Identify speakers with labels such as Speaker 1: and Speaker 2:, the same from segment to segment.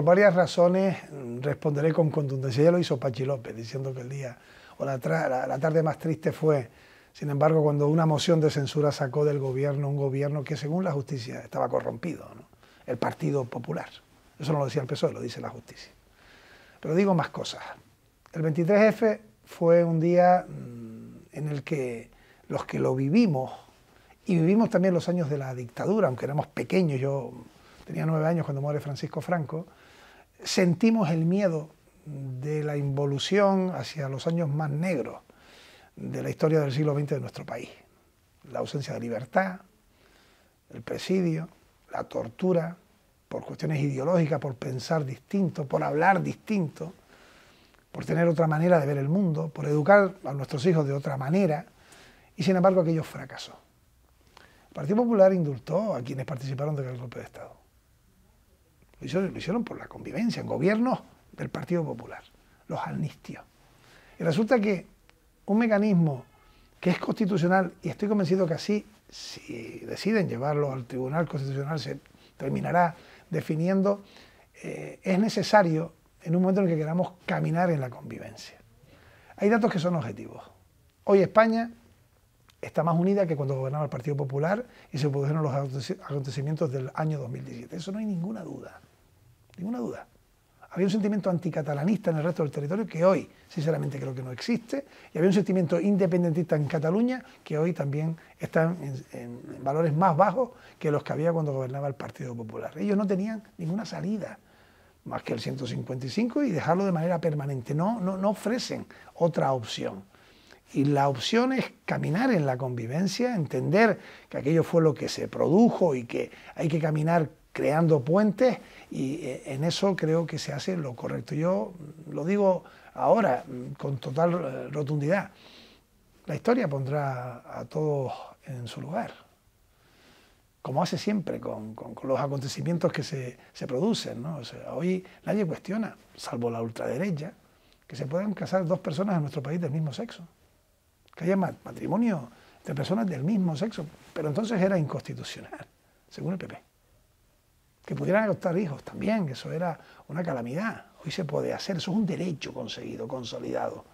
Speaker 1: Por varias razones responderé con contundencia. Ya lo hizo Pachi López, diciendo que el día o la, tarde más triste fue, sin embargo, cuando una moción de censura sacó del gobierno un gobierno que, según la justicia, estaba corrompido, el Partido Popular. Eso no lo decía el PSOE, lo dice la justicia. Pero digo más cosas. El 23F fue un día mm, en el que los que lo vivimos, y vivimos también los años de la dictadura, aunque éramos pequeños, yo tenía nueve años cuando muere Francisco Franco, sentimos el miedo de la involución hacia los años más negros de la historia del siglo XX de nuestro país. La ausencia de libertad, el presidio, la tortura por cuestiones ideológicas, por pensar distinto, por hablar distinto, por tener otra manera de ver el mundo, por educar a nuestros hijos de otra manera, y sin embargo aquello fracasó. El Partido Popular indultó a quienes participaron de aquel golpe de Estado. Lo hicieron, por la convivencia, en gobiernos del Partido Popular, los alnistios. Y resulta que un mecanismo que es constitucional, y estoy convencido que así, si deciden llevarlo al Tribunal Constitucional, se terminará definiendo, eh, es necesario en un momento en el que queramos caminar en la convivencia. Hay datos que son objetivos. Hoy España está más unida que cuando gobernaba el Partido Popular y se produjeron los acontecimientos del año 2017. Eso no hay ninguna duda ninguna duda. Había un sentimiento anticatalanista en el resto del territorio que hoy, sinceramente, creo que no existe, y había un sentimiento independentista en Cataluña que hoy también está en, valores más bajos que los que había cuando gobernaba el Partido Popular. Ellos no tenían ninguna salida más que el 155 y dejarlo de manera permanente. No, no, no, ofrecen otra opción. Y la opción es caminar en la convivencia, entender que aquello fue lo que se produjo y que hay que caminar creando puentes y eh, en eso creo que se hace lo correcto. Yo lo digo ahora mm, con total eh, rotundidad. La historia pondrá a todos en su lugar, como hace siempre con, los acontecimientos que se, producen. hoy nadie cuestiona, salvo la ultraderecha, que se puedan casar dos personas en nuestro país del mismo sexo, que haya matrimonio de personas del mismo sexo, pero entonces era inconstitucional, según el PP que pudieran adoptar hijos también, que eso era una calamidad. Hoy se puede hacer, eso es un derecho conseguido, consolidado.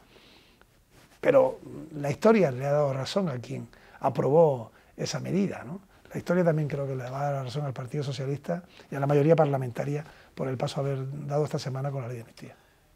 Speaker 1: Pero la historia le ha dado razón a quien aprobó esa medida. La historia también creo que le va a dar razón al Partido Socialista y a la mayoría parlamentaria por el paso a haber dado esta semana con la ley de amnistía.